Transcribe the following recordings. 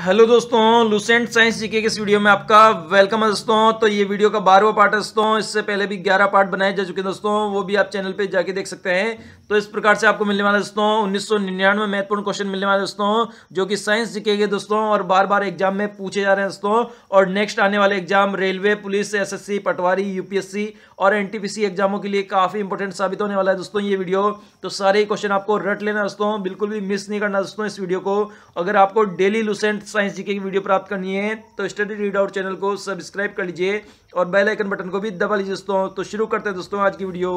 hello दोस्तों Lucent science GK के इस वीडियो में आपका वेलकम है दोस्तों तो ये वीडियो का बारहवा पार्ट है दोस्तों इससे पहले भी ग्यारह पार्ट बनाए जा चुके हैं दोस्तों वो भी आप चैनल पे जाके देख सकते हैं तो इस प्रकार से आपको मिलने वाला दोस्तों उन्नीस महत्वपूर्ण क्वेश्चन मिलने वाले दोस्तों जो कि साइंस जीके के दोस्तों और बार बार एग्जाम में पूछे जा रहे हैं दोस्तों और नेक्स्ट आने वाले exam railway police SSC Patwari UPSC और एनटीपीसी एग्जामों के लिए काफी इंपॉर्टेंट साबित होने वाला है दोस्तों ये वीडियो तो सारे क्वेश्चन आपको रट लेना दोस्तों बिल्कुल भी मिस नहीं करना दोस्तों इस वीडियो को अगर आपको डेली लुसेंट साइंस जीके की वीडियो प्राप्त करनी है तो स्टडी रीड आउट चैनल को सब्सक्राइब कर लीजिए और बेलाइकन बटन को भी दबा लीजिए दोस्तों तो शुरू करते हैं दोस्तों आज की वीडियो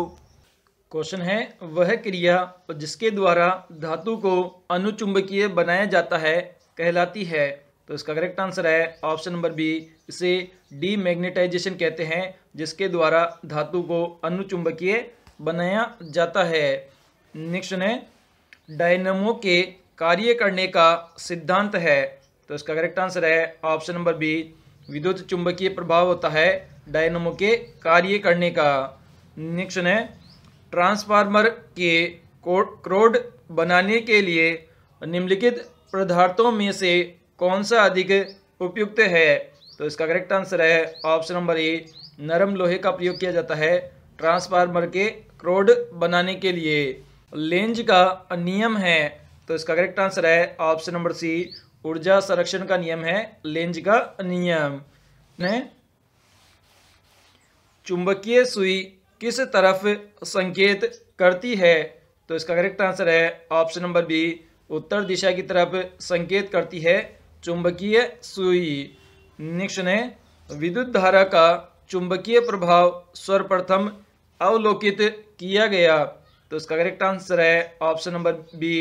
क्वेश्चन है वह क्रिया जिसके द्वारा धातु को अनुचुंबकीय बनाया जाता है कहलाती है तो इसका करेक्ट आंसर है ऑप्शन नंबर बी इसे डीमैग्नेटाइजेशन कहते हैं जिसके द्वारा धातु को अनुचुंबकीय बनाया जाता है नेक्स्ट है डायनमो के कार्य करने का सिद्धांत है तो इसका करेक्ट आंसर है ऑप्शन नंबर बी विद्युत चुंबकीय प्रभाव होता है डायनमो के कार्य करने का नेक्स्ट है ट्रांसफार्मर के क्रोड बनाने के लिए निम्नलिखित पदार्थों में से कौन सा अधिक उपयुक्त है तो इसका करेक्ट आंसर है ऑप्शन नंबर ए नरम लोहे का प्रयोग किया जाता है ट्रांसफार्मर के क्रोड बनाने के लिए लेंज का नियम है तो इसका करेक्ट आंसर है ऑप्शन नंबर सी ऊर्जा संरक्षण का नियम है लेंज का नियम ने चुंबकीय सुई किस तरफ संकेत करती है तो इसका करेक्ट आंसर है ऑप्शन नंबर बी उत्तर दिशा की तरफ संकेत करती है चुंबकीय सुई नेक्स्ट है विद्युत धारा का चुंबकीय प्रभाव सर्वप्रथम अवलोकित किया गया तो इसका करेक्ट आंसर है ऑप्शन नंबर बी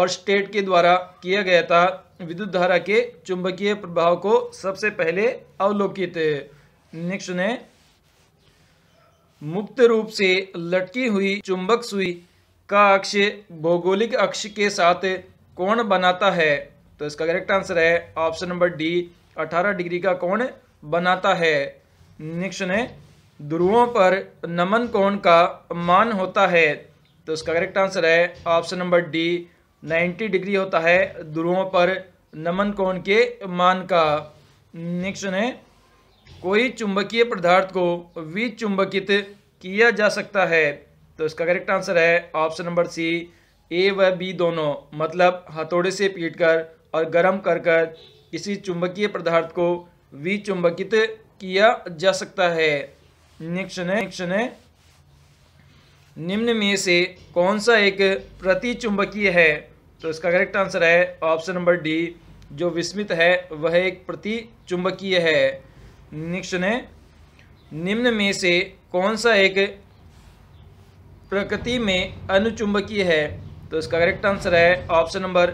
और स्टेट के द्वारा किया गया था विद्युत धारा के चुंबकीय प्रभाव को सबसे पहले अवलोकित नेक्स्ट ने मुक्त रूप से लटकी हुई चुंबक सुई का अक्ष भौगोलिक अक्ष के साथ कोण बनाता है तो इसका करेक्ट आंसर है ऑप्शन नंबर डी 18 डिग्री का कोण बनाता है नेक्स्ट है ध्रुवों पर नमन कोण का मान होता है तो इसका करेक्ट आंसर है ऑप्शन नंबर डी 90 डिग्री होता है ध्रुवों पर नमन कोण के मान का नेक्स्ट है कोई चुंबकीय पदार्थ को विचुंबकित किया जा सकता है तो इसका करेक्ट आंसर है ऑप्शन नंबर सी ए व बी दोनों मतलब हथौड़े से पीटकर और गर्म कर कर किसी चुंबकीय पदार्थ को विचुंबकित किया जा सकता है है निम्न में से कौन सा एक प्रतिचुंबकीय है तो इसका करेक्ट आंसर है ऑप्शन नंबर डी जो विस्मित है वह एक प्रतिचुंबकीय है निक्शन है निम्न में से कौन सा एक प्रकृति में अनुचुंबकीय है तो इसका करेक्ट आंसर है ऑप्शन नंबर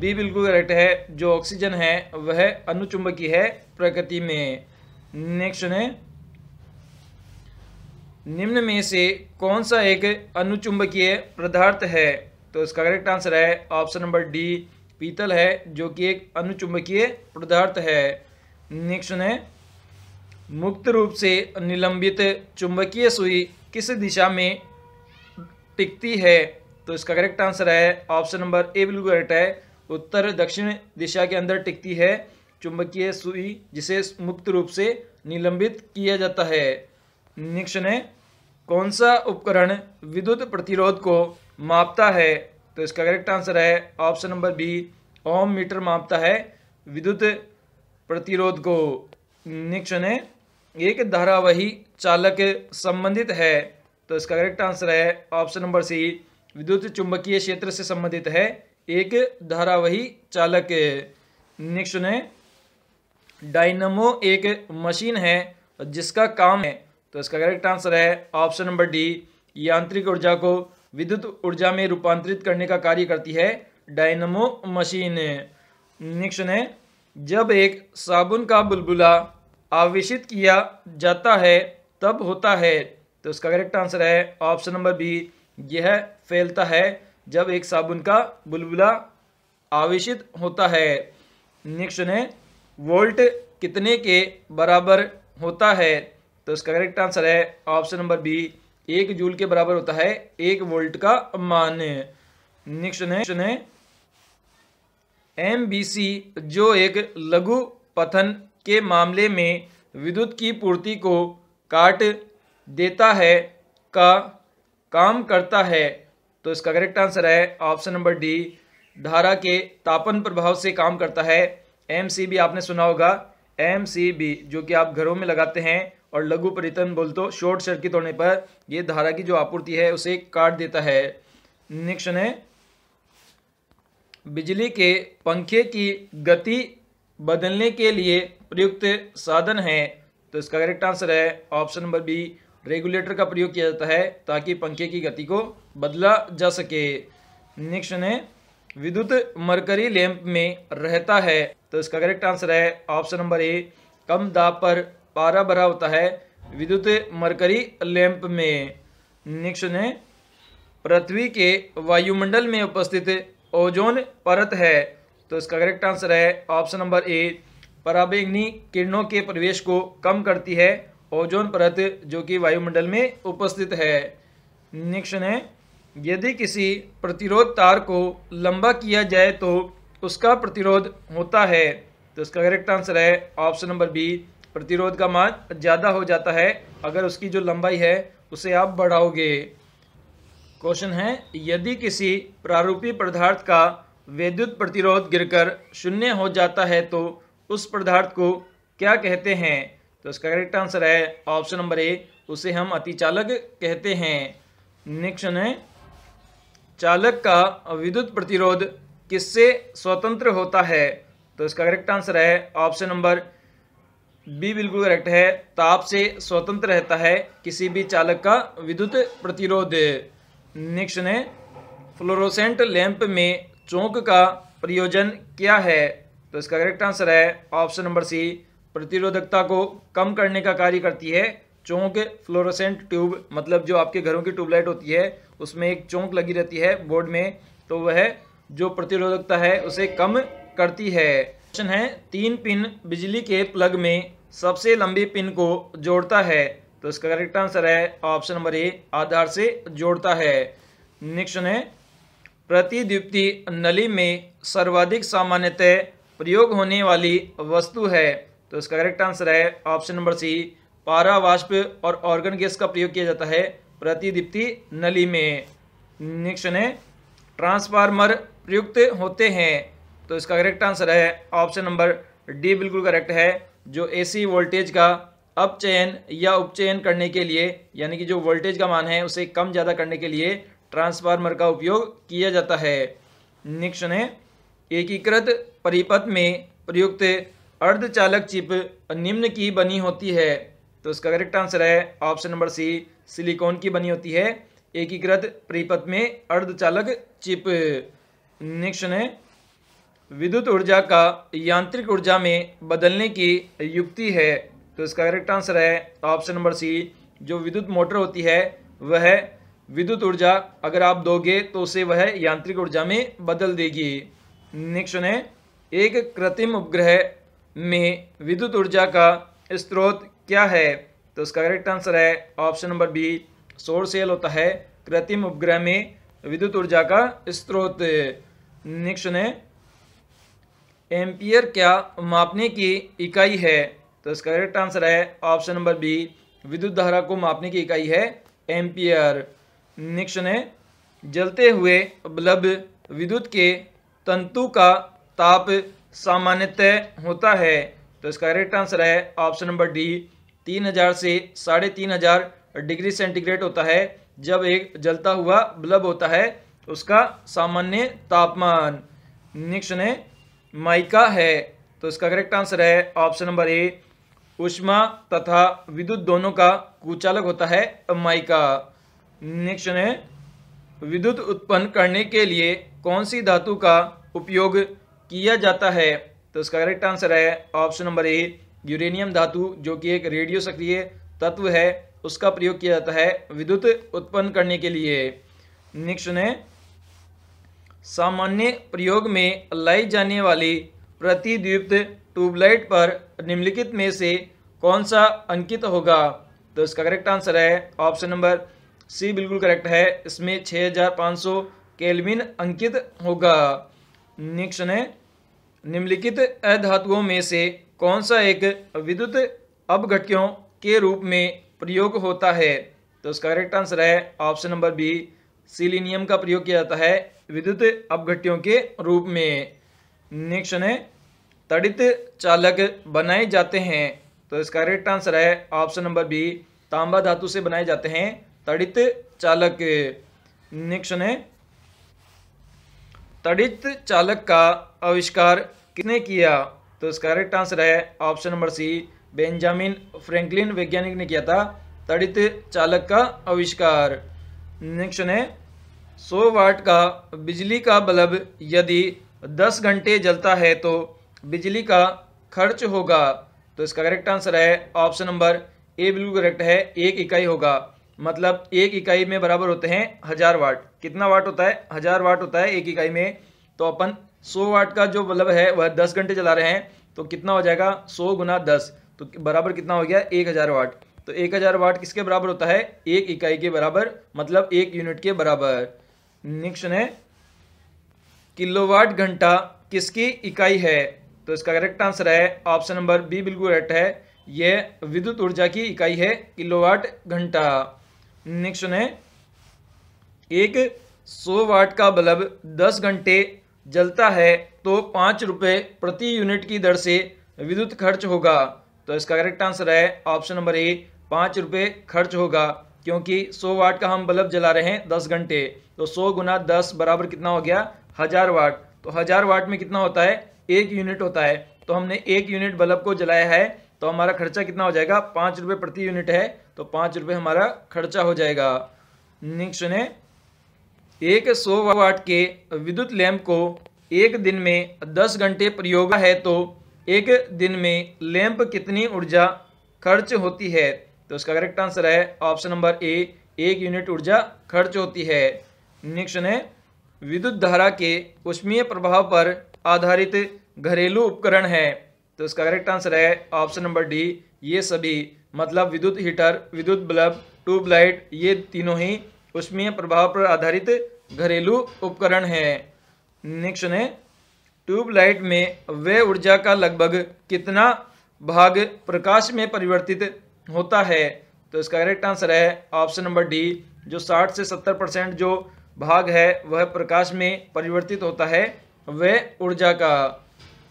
बी बिल्कुल करेक्ट है जो ऑक्सीजन है वह अनुचुंबकीय है प्रकृति में नेक्स्ट है निम्न में से कौन सा एक अनुचुंबकीय पदार्थ है तो इसका करेक्ट आंसर है ऑप्शन नंबर डी पीतल है जो कि एक अनुचुंबकीय पदार्थ है नेक्स्ट है मुक्त रूप से निलंबित चुंबकीय सुई किस दिशा में टिकती है तो इसका करेक्ट आंसर है ऑप्शन नंबर ए बिल्कुल करेक्ट है उत्तर दक्षिण दिशा के अंदर टिकती है चुंबकीय सुई जिसे मुक्त रूप से निलंबित किया जाता है नेक्स्ट है कौन सा उपकरण विद्युत प्रतिरोध को मापता है तो इसका करेक्ट आंसर है option number B ohmmeter मापता है विद्युत प्रतिरोध को नेक्स्ट है एक धारावाही चालक संबंधित है तो इसका करेक्ट आंसर है ऑप्शन नंबर सी विद्युत चुंबकीय क्षेत्र से संबंधित है एक धारावाही चालक नेक्स्ट सुने डायनमो एक मशीन है जिसका काम है तो इसका करेक्ट आंसर है ऑप्शन नंबर डी यांत्रिक ऊर्जा को विद्युत ऊर्जा में रूपांतरित करने का कार्य करती है डायनमो मशीन नेक्स्ट सुने जब एक साबुन का बुलबुला आवेशित किया जाता है तब होता है तो उसका करेक्ट आंसर है ऑप्शन नंबर बी यह फैलता है जब एक साबुन का बुलबुला आवेशित होता है नेक्स्ट है वोल्ट कितने के बराबर होता है तो इसका करेक्ट आंसर है ऑप्शन नंबर बी एक जूल के बराबर होता है एक वोल्ट का मान नेक्स्ट नेक्स्ट है एम बी सी जो एक लघु पथन के मामले में विद्युत की पूर्ति को काट देता है का काम करता है तो इसका करेक्ट आंसर है ऑप्शन नंबर डी धारा के तापन प्रभाव से काम करता है एम सी बी आपने सुना होगा एम सी बी जो कि आप घरों में लगाते हैं और लघु परितन बोल तो शॉर्ट सर्किट होने पर यह धारा की जो आपूर्ति है उसे काट देता है निक्षण है बिजली के पंखे की गति बदलने के लिए प्रयुक्त साधन है तो इसका करेक्ट आंसर है ऑप्शन नंबर बी रेगुलेटर का प्रयोग किया जाता है ताकि पंखे की गति को बदला जा सके नेक्स्ट है विद्युत मरकरी लैंप में रहता है तो इसका करेक्ट आंसर है ऑप्शन नंबर ए कम दाब पर पारा भरा होता है विद्युत मरकरी लैंप में नेक्स्ट है पृथ्वी के वायुमंडल में उपस्थित ओजोन परत है तो इसका करेक्ट आंसर है ऑप्शन नंबर ए पराबैंगनी किरणों के प्रवेश को कम करती है ओजोन परत जो कि वायुमंडल में उपस्थित है निक्षण है यदि किसी प्रतिरोध तार को लंबा किया जाए तो उसका प्रतिरोध होता है तो इसका करेक्ट आंसर है ऑप्शन नंबर बी प्रतिरोध का मान ज़्यादा हो जाता है अगर उसकी जो लंबाई है उसे आप बढ़ाओगे क्वेश्चन है यदि किसी प्रारूपी पदार्थ का विद्युत प्रतिरोध गिरकर शून्य हो जाता है तो उस पदार्थ को क्या कहते हैं तो इसका करेक्ट आंसर है ऑप्शन नंबर ए उसे हम अतिचालक कहते हैं नेक्स्ट है चालक का विद्युत प्रतिरोध किससे स्वतंत्र होता है तो इसका करेक्ट आंसर है ऑप्शन नंबर बी बिल्कुल करेक्ट है ताप से स्वतंत्र रहता है किसी भी चालक का विद्युत प्रतिरोध नेक्स्ट है फ्लोरोसेंट लैंप में चौंक का प्रयोजन क्या है तो इसका करेक्ट आंसर है ऑप्शन नंबर सी प्रतिरोधकता को कम करने का कार्य करती है चौंक फ्लोरोसेंट ट्यूब मतलब जो आपके घरों की ट्यूबलाइट होती है उसमें एक चौंक लगी रहती है बोर्ड में तो वह जो प्रतिरोधकता है उसे कम करती है क्वेश्चन है तीन पिन बिजली के प्लग में सबसे लंबी पिन को जोड़ता है तो इसका करेक्ट आंसर है ऑप्शन नंबर ए आधार से जोड़ता है नेक्स्ट है प्रतिद्युप्ति नली में सर्वाधिक सामान्यतः प्रयोग होने वाली वस्तु है तो इसका करेक्ट आंसर है ऑप्शन नंबर सी पारा वाष्प और ऑर्गन गैस का प्रयोग किया जाता है प्रतिदीप्ति नली में नेक्स्ट है ट्रांसफार्मर प्रयुक्त होते हैं तो इसका करेक्ट आंसर है ऑप्शन नंबर डी बिल्कुल करेक्ट है जो एसी वोल्टेज का अपचयन या उपचयन करने के लिए यानी कि जो वोल्टेज का मान है उसे कम ज़्यादा करने के लिए ट्रांसफार्मर का उपयोग किया जाता है नेक्स्ट है एकीकृत परिपथ में प्रयुक्त अर्धचालक चिप निम्न की बनी होती है तो इसका करेक्ट आंसर है ऑप्शन नंबर सी सिलिकॉन की बनी होती है एकीकृत परिपथ में अर्धचालक चिप नेक्स्ट है विद्युत ऊर्जा का यांत्रिक ऊर्जा में बदलने की युक्ति है तो इसका करेक्ट आंसर है ऑप्शन नंबर सी जो विद्युत मोटर होती है वह विद्युत ऊर्जा अगर आप दोगे तो उसे वह यांत्रिक ऊर्जा में बदल देगी नेक्स्ट है एक कृत्रिम उपग्रह में विद्युत ऊर्जा का स्रोत क्या है तो इसका करेक्ट आंसर है ऑप्शन नंबर बी सोर सेल होता है कृत्रिम उपग्रह में विद्युत ऊर्जा का स्रोत नेक्स्ट है एम्पियर क्या मापने की इकाई है तो इसका करेक्ट आंसर है ऑप्शन नंबर बी विद्युत धारा को मापने की इकाई है एम्पियर नेक्स्ट है जलते हुए बल्ब विद्युत के तंतु का ताप सामान्यतः होता है तो इसका करेक्ट आंसर है ऑप्शन नंबर डी तीन हजार से साढ़े तीन हजार डिग्री सेंटीग्रेड होता है जब एक जलता हुआ बल्ब होता है उसका सामान्य तापमान नेक्स्ट है माइका है तो इसका करेक्ट आंसर है ऑप्शन नंबर ए उष्मा तथा विद्युत दोनों का कुचालक होता है माइका नेक्स्ट है विद्युत उत्पन्न करने के लिए कौन सी धातु का उपयोग किया जाता है तो इसका करेक्ट आंसर है ऑप्शन नंबर ए यूरेनियम धातु जो कि एक रेडियो सक्रिय तत्व है उसका प्रयोग किया जाता है विद्युत उत्पन्न करने के लिए नेक्स्ट है सामान्य प्रयोग में लाई जाने वाली प्रतिद्वीप्त ट्यूबलाइट पर निम्नलिखित में से कौन सा अंकित होगा तो इसका करेक्ट आंसर है ऑप्शन नंबर सी बिल्कुल करेक्ट है इसमें 6500 केल्विन अंकित होगा नेक्स्ट है निम्नलिखित अधातुओं में से कौन सा एक विद्युत अपघटकों के रूप में प्रयोग होता है तो उसका करेक्ट आंसर है ऑप्शन नंबर बी सिलीनियम का प्रयोग किया जाता है विद्युत अपघटियों के रूप में नेक्स्ट है तड़ित चालक बनाए जाते हैं तो इसका करेक्ट आंसर है ऑप्शन नंबर बी तांबा धातु से बनाए जाते हैं तड़ित चालक नेक्स्ट है तड़ित चालक का आविष्कार किसने किया तो इसका करेक्ट आंसर है option number C Benjamin Franklin वैज्ञानिक ने किया था तड़ित चालक का आविष्कार नेक्स्ट है सो वाट का बिजली का बल्ब यदि दस घंटे जलता है तो बिजली का खर्च होगा तो इसका करेक्ट आंसर है ऑप्शन नंबर ए बिल्कुल करेक्ट है एक इकाई होगा मतलब एक इकाई में बराबर होते हैं हज़ार वाट कितना वाट होता है हज़ार वाट होता है एक इकाई में तो अपन सौ वाट का जो बल्ब मतलब है वह दस घंटे चला रहे हैं तो कितना हो जाएगा सौ गुना दस तो बराबर कितना हो गया एक हज़ार वाट तो एक हज़ार वाट किसके बराबर होता है एक इकाई के बराबर मतलब एक यूनिट के बराबर नेक्स्ट है किलोवाट घंटा किसकी इकाई है तो इसका करेक्ट आंसर है ऑप्शन नंबर बी बिल्कुल करेक्ट है यह विद्युत ऊर्जा की इकाई है किलोवाट घंटा नेक्स्ट है एक 100 वाट का बल्ब 10 घंटे जलता है तो पाँच रुपये प्रति यूनिट की दर से विद्युत खर्च होगा तो इसका करेक्ट आंसर है ऑप्शन नंबर ए पाँच रुपये खर्च होगा क्योंकि 100 वाट का हम बल्ब जला रहे हैं 10 घंटे तो 100 गुना दस बराबर कितना हो गया हज़ार वाट तो हज़ार वाट में कितना होता है एक यूनिट होता है तो हमने एक यूनिट बल्ब को जलाया है तो हमारा खर्चा कितना हो जाएगा पाँच रुपये प्रति यूनिट है तो पाँच रुपये हमारा खर्चा हो जाएगा नेक्स्ट सुने एक सौ वाट के विद्युत लैम्प को एक दिन में दस घंटे प्रयोग है तो एक दिन में लैंप कितनी ऊर्जा खर्च होती है तो इसका करेक्ट आंसर है ऑप्शन नंबर ए एक यूनिट ऊर्जा खर्च होती है नेक्स्ट है विद्युत धारा के उष्मीय प्रभाव पर आधारित घरेलू उपकरण है तो इसका करेक्ट आंसर है ऑप्शन नंबर डी ये सभी मतलब विद्युत हीटर विद्युत बल्ब ट्यूबलाइट ये तीनों ही उष्मीय प्रभाव पर आधारित घरेलू उपकरण है नेक्स्ट ने ट्यूबलाइट में वह ऊर्जा का लगभग कितना भाग प्रकाश में परिवर्तित होता है तो इसका करेक्ट आंसर है ऑप्शन नंबर डी जो 60 से 70 परसेंट जो भाग है वह प्रकाश में परिवर्तित होता है वह ऊर्जा का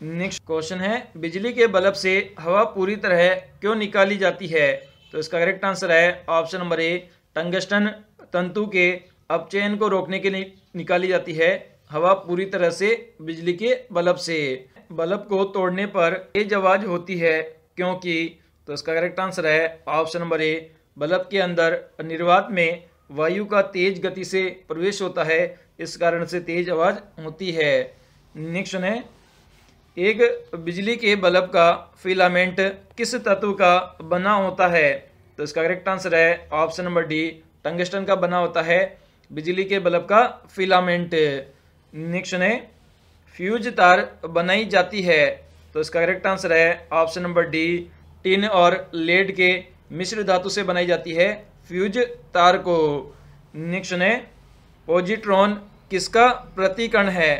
नेक्स्ट क्वेश्चन है बिजली के बल्ब से हवा पूरी तरह क्यों निकाली जाती है तो इसका करेक्ट आंसर है ऑप्शन नंबर ए टंगस्टन तंतु के अपचयन को रोकने के लिए निकाली जाती है हवा पूरी तरह से बिजली के बल्ब से बल्ब को तोड़ने पर तेज आवाज होती है क्योंकि तो इसका करेक्ट आंसर है ऑप्शन नंबर ए बल्ब के अंदर निर्वात में वायु का तेज गति से प्रवेश होता है इस कारण से तेज आवाज होती है नेक्स्ट है एक बिजली के बल्ब का फिलामेंट किस तत्व का बना होता है तो इसका करेक्ट आंसर है ऑप्शन नंबर डी टंगस्टन का बना होता है बिजली के बल्ब का फिलामेंट नेक्स्ट है फ्यूज तार बनाई जाती है तो इसका करेक्ट आंसर है ऑप्शन नंबर डी टिन और लेड के मिश्र धातु से बनाई जाती है फ्यूज तार को नेक्स्ट है पॉजिट्रॉन किसका प्रतिकण है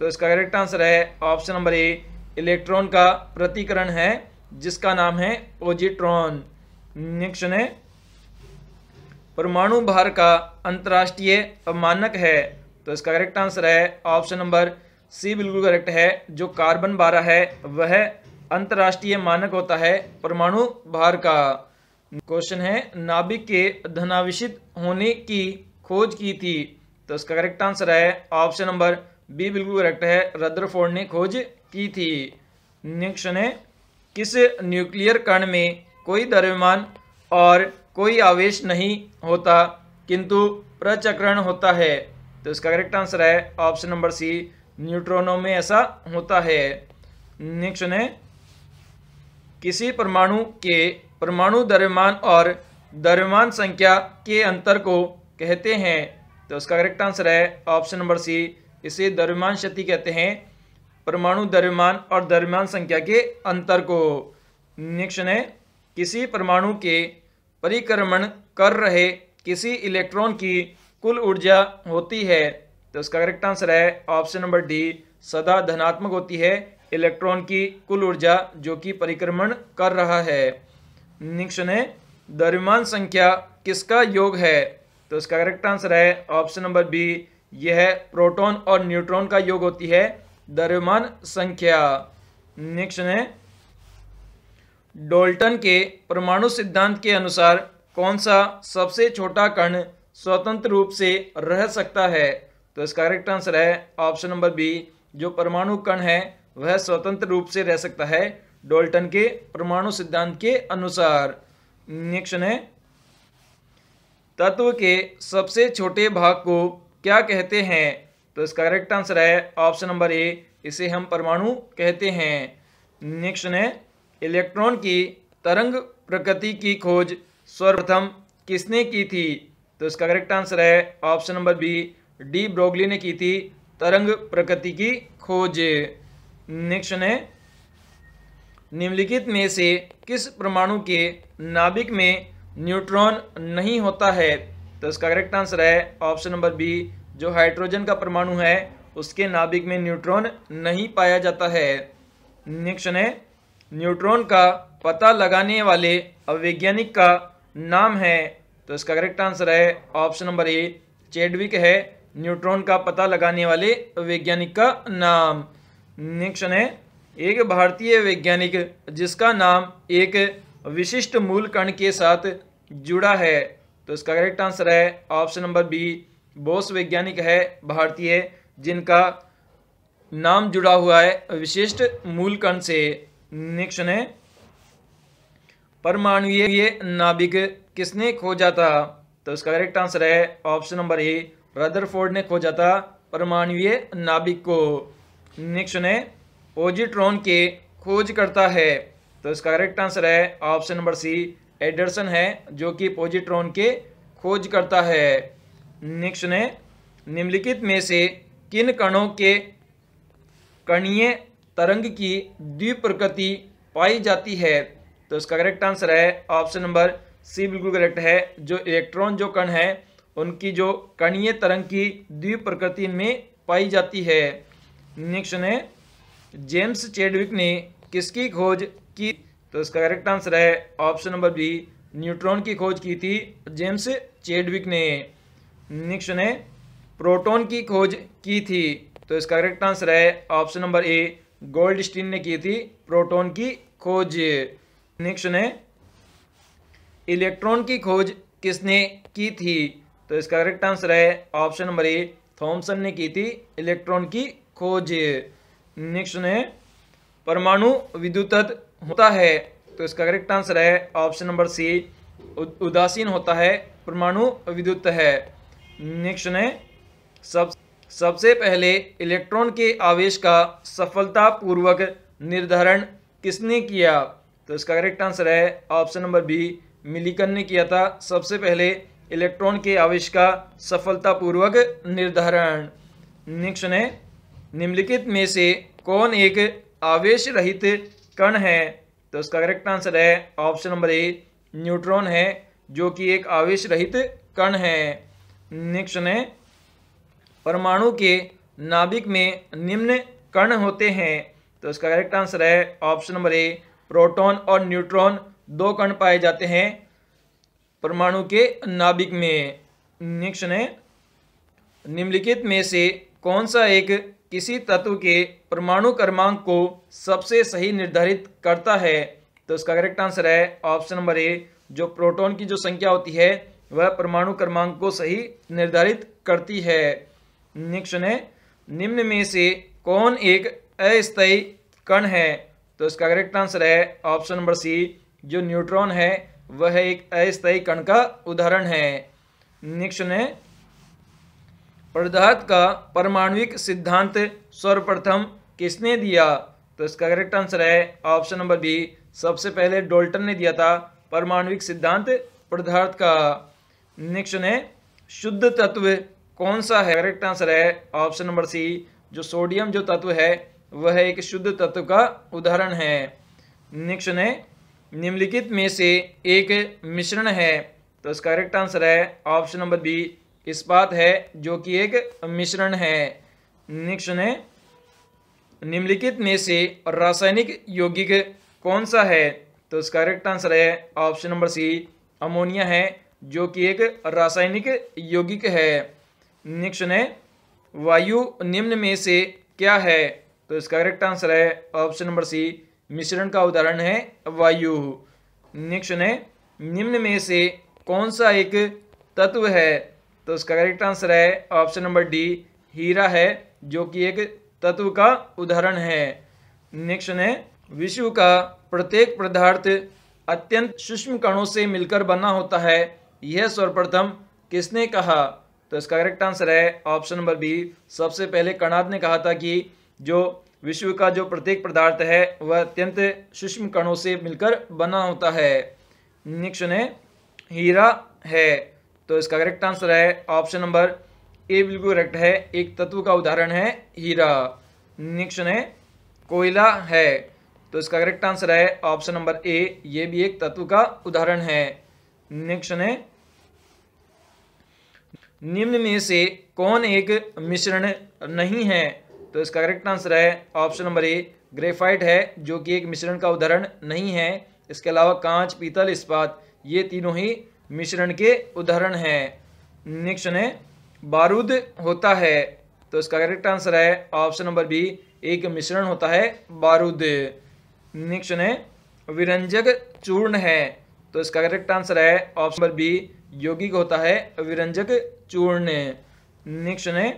तो इसका करेक्ट आंसर है ऑप्शन नंबर ए इलेक्ट्रॉन का प्रतिकरण है जिसका नाम है ओजिट्रॉन नेक्स्ट है परमाणु भार का अंतर्राष्ट्रीय मानक है तो इसका करेक्ट आंसर है ऑप्शन नंबर सी बिल्कुल करेक्ट है जो कार्बन बारह है वह अंतर्राष्ट्रीय मानक होता है परमाणु भार का क्वेश्चन है नाभिक के धनाविशित होने की खोज की थी तो इसका करेक्ट आंसर है ऑप्शन नंबर बी बिल्कुल करेक्ट है रद्रफोर्ड ने खोज की थी नेक्स्ट है किस न्यूक्लियर कण में कोई द्रव्यमान और कोई आवेश नहीं होता किंतु प्रचक्रण होता है तो इसका करेक्ट आंसर है ऑप्शन नंबर सी न्यूट्रॉनों में ऐसा होता है नेक्स्ट है किसी परमाणु के परमाणु द्रव्यमान और द्रव्यमान संख्या के अंतर को कहते हैं तो उसका करेक्ट आंसर है ऑप्शन नंबर सी इसे द्रव्यमान क्षति कहते हैं परमाणु द्रव्यमान और द्रव्यमान संख्या के अंतर को निरीक्षण है किसी परमाणु के परिक्रमण कर रहे किसी इलेक्ट्रॉन की कुल ऊर्जा होती है तो इसका करेक्ट आंसर है ऑप्शन नंबर डी सदा धनात्मक होती है इलेक्ट्रॉन की कुल ऊर्जा जो कि परिक्रमण कर रहा है निरीक्षण है द्रव्यमान संख्या किसका योग है तो इसका करेक्ट आंसर है ऑप्शन नंबर बी यह प्रोटॉन और न्यूट्रॉन का योग होती है द्रव्यमान संख्या नेक्स्ट है डोल्टन के परमाणु सिद्धांत के अनुसार कौन सा सबसे छोटा कण स्वतंत्र रूप से रह सकता है तो इसका करेक्ट आंसर है ऑप्शन नंबर बी जो परमाणु कण है वह स्वतंत्र रूप से रह सकता है डोल्टन के परमाणु सिद्धांत के अनुसार नेक्स्ट है तत्व के सबसे छोटे भाग को क्या कहते हैं तो इसका करेक्ट आंसर है ऑप्शन नंबर ए इसे हम परमाणु कहते हैं नेक्स्ट है इलेक्ट्रॉन की तरंग प्रकृति की खोज सर्वप्रथम किसने की थी तो इसका करेक्ट आंसर है option number B de Broglie ने की थी तरंग प्रकृति की खोज नेक्स्ट है निम्नलिखित में से किस परमाणु के नाभिक में न्यूट्रॉन नहीं होता है तो इसका करेक्ट आंसर है ऑप्शन नंबर बी जो हाइड्रोजन का परमाणु है उसके नाभिक में न्यूट्रॉन नहीं पाया जाता है नेक्स्ट है न्यूट्रॉन का पता लगाने वाले अवैज्ञानिक का नाम है तो इसका करेक्ट आंसर है ऑप्शन नंबर ए चेडविक है न्यूट्रॉन का पता लगाने वाले वैज्ञानिक का नाम नेक्स्ट है एक भारतीय वैज्ञानिक जिसका नाम एक विशिष्ट मूल कण के साथ जुड़ा है तो इसका करेक्ट आंसर है ऑप्शन नंबर बी बोस वैज्ञानिक है भारतीय जिनका नाम जुड़ा हुआ है विशिष्ट मूल कण से निक्षण है परमाणुीय नाभिक किसने खोजा था तो इसका करेक्ट आंसर है ऑप्शन नंबर ए रदरफोर्ड ने खोजा था परमाणुीय नाभिक को निक्षण है ओजिट्रॉन के खोज करता है तो इसका करेक्ट आंसर है ऑप्शन नंबर सी एडरसन है जो कि पॉजिट्रॉन के खोज करता है नेक्स्ट ने निम्नलिखित में से किन कणों के कणीय तरंग की द्विप्रकृति पाई जाती है तो इसका करेक्ट आंसर है ऑप्शन नंबर सी बिल्कुल करेक्ट है जो इलेक्ट्रॉन जो कण है उनकी जो कणीय तरंग की द्विप्रकृति में पाई जाती है नेक्स्ट ने जेम्स चेडविक ने किसकी खोज की तो इसका करेक्ट आंसर है ऑप्शन नंबर बी न्यूट्रॉन की खोज की थी जेम्स चेडविक ने नेक्स्ट ने प्रोटॉन की खोज की थी तो इसका करेक्ट आंसर है option number A Goldstein ने की थी प्रोटॉन की खोज नेक्स्ट ने इलेक्ट्रॉन की खोज किसने की थी तो इसका करेक्ट आंसर है ऑप्शन नंबर ए थॉमसन ने की थी इलेक्ट्रॉन की खोज नेक्स्ट ने परमाणु विद्युत होता है तो इसका करेक्ट आंसर है ऑप्शन नंबर सी उदासीन होता है परमाणु विद्युत है नेक्स्ट है सब सबसे पहले इलेक्ट्रॉन के आवेश का सफलतापूर्वक निर्धारण किसने किया तो इसका करेक्ट आंसर है ऑप्शन नंबर बी मिलिकन ने किया था सबसे पहले इलेक्ट्रॉन के आवेश का सफलतापूर्वक निर्धारण नेक्स्ट है निम्नलिखित में से कौन एक आवेश रहित कण है तो इसका करेक्ट आंसर है ऑप्शन नंबर ए न्यूट्रॉन है जो कि एक आवेश रहित कण है नेक्स्ट है परमाणु के नाभिक में निम्न कण होते हैं तो इसका करेक्ट आंसर है ऑप्शन नंबर ए प्रोटॉन और न्यूट्रॉन दो कण पाए जाते हैं परमाणु के नाभिक में नेक्स्ट है निम्नलिखित में से कौन सा एक किसी तत्व के परमाणु क्रमांक को सबसे सही निर्धारित करता है तो इसका करेक्ट आंसर है ऑप्शन नंबर ए जो प्रोटॉन की जो संख्या होती है वह परमाणु क्रमांक को सही निर्धारित करती है नेक्स्ट है निम्न में से कौन एक अस्थायी कण है तो इसका करेक्ट आंसर है ऑप्शन नंबर सी जो न्यूट्रॉन है वह एक अस्थायी कण का उदाहरण है नेक्स्ट है पदार्थ का परमाणविक सिद्धांत सर्वप्रथम किसने दिया तो इसका करेक्ट आंसर है ऑप्शन नंबर बी सबसे पहले डोल्टन ने दिया था परमाणविक सिद्धांत पदार्थ का नेक्स्ट है शुद्ध तत्व कौन सा है करेक्ट आंसर है ऑप्शन नंबर सी जो सोडियम जो तत्व है वह एक शुद्ध तत्व का उदाहरण है नेक्स्ट है निम्नलिखित में से एक मिश्रण है तो इसका करेक्ट आंसर है ऑप्शन नंबर बी इस्पात है जो कि एक मिश्रण है नेक्स्ट है निम्नलिखित में से रासायनिक यौगिक कौन सा है तो इसका करेक्ट आंसर है ऑप्शन नंबर सी अमोनिया है जो कि एक रासायनिक यौगिक है नेक्स्ट है वायु निम्न में से क्या है तो इसका करेक्ट आंसर है ऑप्शन नंबर सी मिश्रण का उदाहरण है वायु नेक्स्ट है निम्न में से कौन सा एक तत्व है तो इसका करेक्ट आंसर है ऑप्शन नंबर डी हीरा है जो कि एक तत्व का उदाहरण है नेक्स्ट है विश्व का प्रत्येक पदार्थ अत्यंत सूक्ष्म कणों से मिलकर बना होता है यह सर्वप्रथम किसने कहा तो इसका करेक्ट आंसर है ऑप्शन नंबर बी सबसे पहले कणाद ने कहा था कि जो विश्व का जो प्रत्येक पदार्थ है वह अत्यंत सूक्ष्म कणों से मिलकर बना होता है नेक्स्ट ने हीरा है तो इसका करेक्ट आंसर है ऑप्शन नंबर ए बिल्कुल करेक्ट है एक तत्व का उदाहरण है हीरा नेक्स्ट है कोयला है तो इसका करेक्ट आंसर है ऑप्शन नंबर ए ये भी एक तत्व का उदाहरण है नेक्स्ट है निम्न में से कौन एक मिश्रण नहीं है तो इसका करेक्ट आंसर है ऑप्शन नंबर ए ग्रेफाइट है जो कि एक मिश्रण का उदाहरण नहीं है इसके अलावा कांच पीतल इस्पात ये तीनों ही मिश्रण के उदाहरण हैं नेक्स्ट है बारूद होता है तो इसका करेक्ट आंसर है ऑप्शन नंबर बी एक मिश्रण होता है बारूद नेक्स्ट है विरंजक चूर्ण है तो इसका करेक्ट आंसर है ऑप्शन नंबर बी यौगिक होता है विरंजक चूर्ण नेक्स्ट है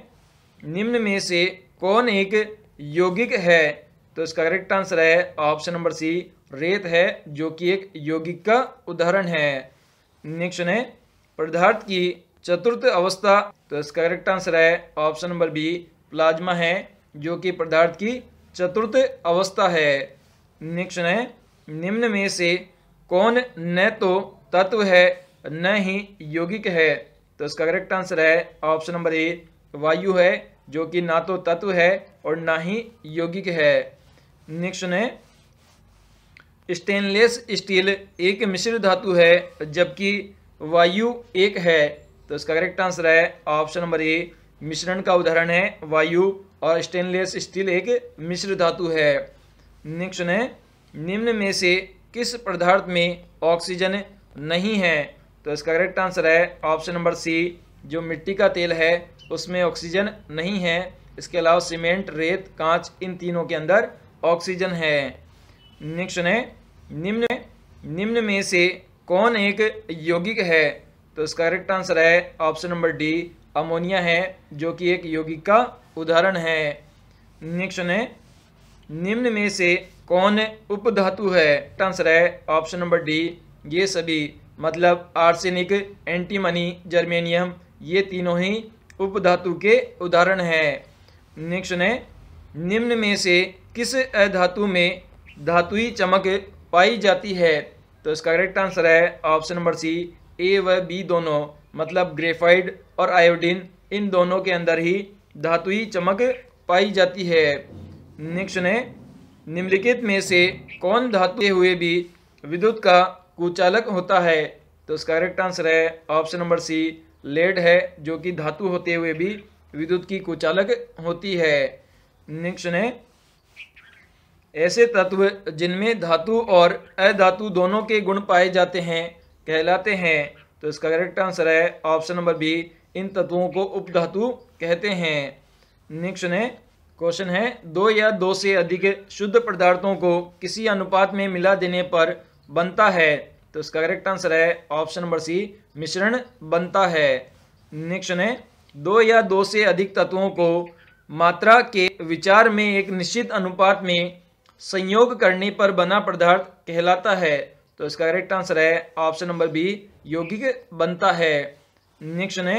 निम्न में से कौन एक यौगिक है तो इसका करेक्ट आंसर है ऑप्शन नंबर सी रेत है जो कि एक यौगिक का उदाहरण है नेक्स्ट है पदार्थ की चतुर्थ अवस्था तो इसका करेक्ट आंसर है ऑप्शन नंबर बी प्लाज्मा है जो कि पदार्थ की चतुर्थ अवस्था है निक्षण है निम्न में से कौन न तो तत्व है न ही यौगिक है तो इसका करेक्ट आंसर है ऑप्शन नंबर ए वायु है जो कि ना तो तत्व है और ना ही यौगिक है निक्षण है स्टेनलेस स्टील एक मिश्र धातु है जबकि वायु एक है तो इसका करेक्ट आंसर है ऑप्शन नंबर ए मिश्रण का उदाहरण है वायु और स्टेनलेस स्टील एक मिश्र धातु है नेक्स्ट है निम्न में से किस पदार्थ में ऑक्सीजन नहीं है तो इसका करेक्ट आंसर है ऑप्शन नंबर सी जो मिट्टी का तेल है उसमें ऑक्सीजन नहीं है इसके अलावा सीमेंट रेत कांच इन तीनों के अंदर ऑक्सीजन है नेक्स्ट है निम्न निम्न में से कौन एक यौगिक है तो इसका करेक्ट आंसर है ऑप्शन नंबर डी अमोनिया है जो कि एक यौगिक का उदाहरण है नेक्स्ट है निम्न में से कौन उपधातु है आंसर है ऑप्शन नंबर डी ये सभी मतलब आर्सेनिक एंटीमनी जर्मेनियम ये तीनों ही उपधातु के उदाहरण हैं नेक्स्ट है निम्न में से किस अधातु में धातुई चमक पाई जाती है तो इसका करेक्ट आंसर है ऑप्शन नंबर सी ए व बी दोनों मतलब ग्रेफाइड और आयोडीन इन दोनों के अंदर ही धातुई चमक पाई जाती है नेक्स्ट ने निम्नलिखित में से कौन धातु हुए भी विद्युत का कुचालक होता है तो उसका करेक्ट आंसर है ऑप्शन नंबर सी लेड है जो कि धातु होते हुए भी विद्युत की कुचालक होती है नेक्स्ट ने ऐसे तत्व जिनमें धातु और अधातु दोनों के गुण पाए जाते हैं कहलाते हैं तो इसका करेक्ट आंसर है ऑप्शन नंबर बी इन तत्वों को उपधातु कहते हैं नेक्स्ट है क्वेश्चन है दो या दो से अधिक शुद्ध पदार्थों को किसी अनुपात में मिला देने पर बनता है तो इसका करेक्ट आंसर है ऑप्शन नंबर सी मिश्रण बनता है नेक्स्ट है दो या दो से अधिक तत्वों को मात्रा के विचार में एक निश्चित अनुपात में संयोग करने पर बना पदार्थ कहलाता है तो इसका करेक्ट आंसर है ऑप्शन नंबर बी यौगिक बनता है नेक्स्ट है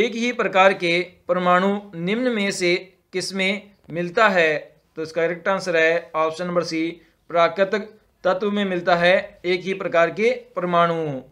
एक ही प्रकार के परमाणु निम्न में से किसमें मिलता है तो इसका करेक्ट आंसर है ऑप्शन नंबर सी प्राकृतिक तत्व में मिलता है एक ही प्रकार के परमाणु